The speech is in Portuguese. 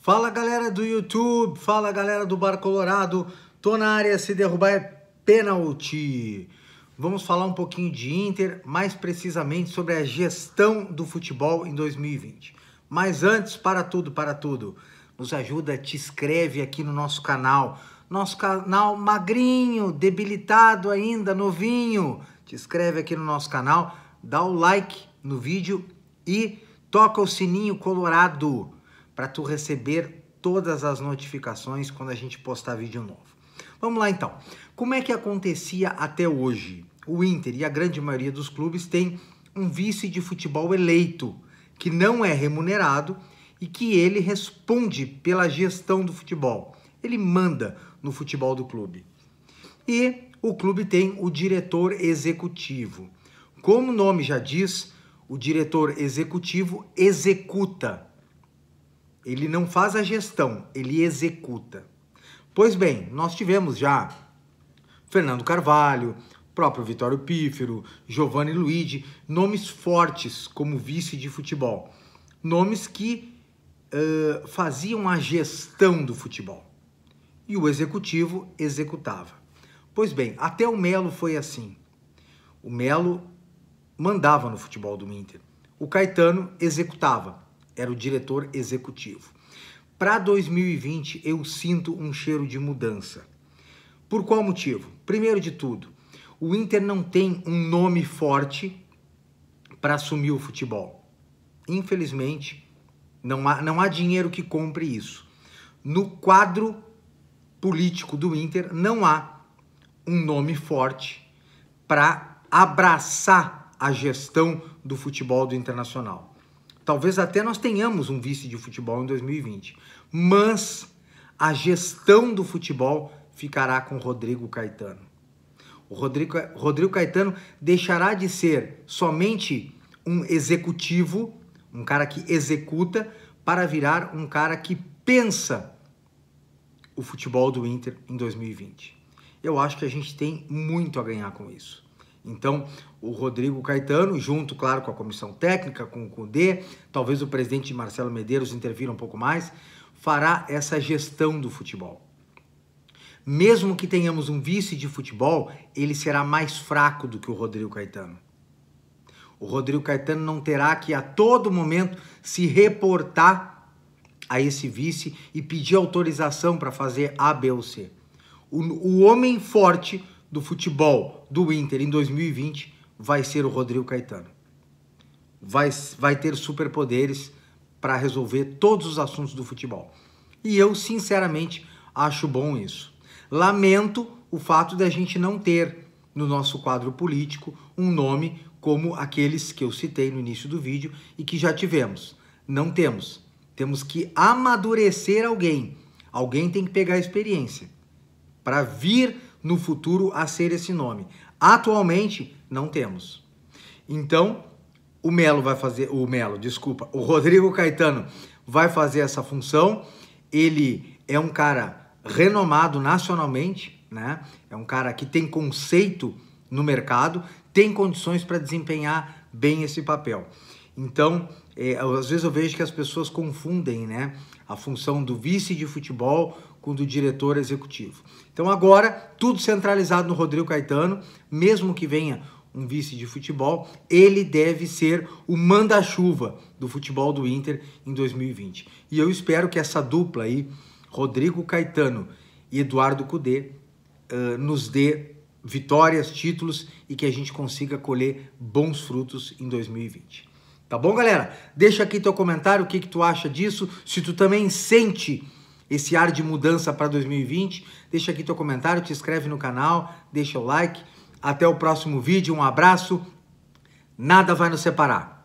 Fala galera do YouTube, fala galera do Bar Colorado, tô na área, se derrubar é pênalti. Vamos falar um pouquinho de Inter, mais precisamente sobre a gestão do futebol em 2020. Mas antes, para tudo, para tudo, nos ajuda, te inscreve aqui no nosso canal, nosso canal magrinho, debilitado ainda, novinho. Te inscreve aqui no nosso canal, dá o like no vídeo e toca o sininho colorado para tu receber todas as notificações quando a gente postar vídeo novo. Vamos lá então. Como é que acontecia até hoje? O Inter e a grande maioria dos clubes tem um vice de futebol eleito, que não é remunerado e que ele responde pela gestão do futebol. Ele manda no futebol do clube. E o clube tem o diretor executivo. Como o nome já diz, o diretor executivo executa ele não faz a gestão, ele executa. Pois bem, nós tivemos já Fernando Carvalho, próprio Vitório Pífero, Giovanni Luigi, nomes fortes como vice de futebol. Nomes que uh, faziam a gestão do futebol. E o executivo executava. Pois bem, até o Melo foi assim. O Melo mandava no futebol do Inter. O Caetano executava era o diretor executivo. Para 2020, eu sinto um cheiro de mudança. Por qual motivo? Primeiro de tudo, o Inter não tem um nome forte para assumir o futebol. Infelizmente, não há, não há dinheiro que compre isso. No quadro político do Inter, não há um nome forte para abraçar a gestão do futebol do Internacional. Talvez até nós tenhamos um vice de futebol em 2020. Mas a gestão do futebol ficará com Rodrigo Caetano. O Rodrigo, Rodrigo Caetano deixará de ser somente um executivo, um cara que executa, para virar um cara que pensa o futebol do Inter em 2020. Eu acho que a gente tem muito a ganhar com isso. Então, o Rodrigo Caetano, junto, claro, com a comissão técnica, com o CUDE, talvez o presidente Marcelo Medeiros intervira um pouco mais, fará essa gestão do futebol. Mesmo que tenhamos um vice de futebol, ele será mais fraco do que o Rodrigo Caetano. O Rodrigo Caetano não terá que a todo momento se reportar a esse vice e pedir autorização para fazer A, B ou C. O, o homem forte do futebol do Inter em 2020 vai ser o Rodrigo Caetano. Vai, vai ter superpoderes para resolver todos os assuntos do futebol. E eu, sinceramente, acho bom isso. Lamento o fato da gente não ter no nosso quadro político um nome como aqueles que eu citei no início do vídeo e que já tivemos. Não temos. Temos que amadurecer alguém. Alguém tem que pegar a experiência para vir no futuro a ser esse nome. Atualmente não temos. Então, o Melo vai fazer, o Melo, desculpa, o Rodrigo Caetano vai fazer essa função. Ele é um cara renomado nacionalmente, né? É um cara que tem conceito no mercado, tem condições para desempenhar bem esse papel. Então, é, às vezes eu vejo que as pessoas confundem, né? a função do vice de futebol com do diretor executivo. Então agora tudo centralizado no Rodrigo Caetano, mesmo que venha um vice de futebol, ele deve ser o manda-chuva do futebol do Inter em 2020. E eu espero que essa dupla aí, Rodrigo Caetano e Eduardo Cudê, uh, nos dê vitórias, títulos e que a gente consiga colher bons frutos em 2020. Tá bom, galera? Deixa aqui teu comentário, o que, que tu acha disso. Se tu também sente esse ar de mudança para 2020, deixa aqui teu comentário, te inscreve no canal, deixa o like. Até o próximo vídeo, um abraço. Nada vai nos separar.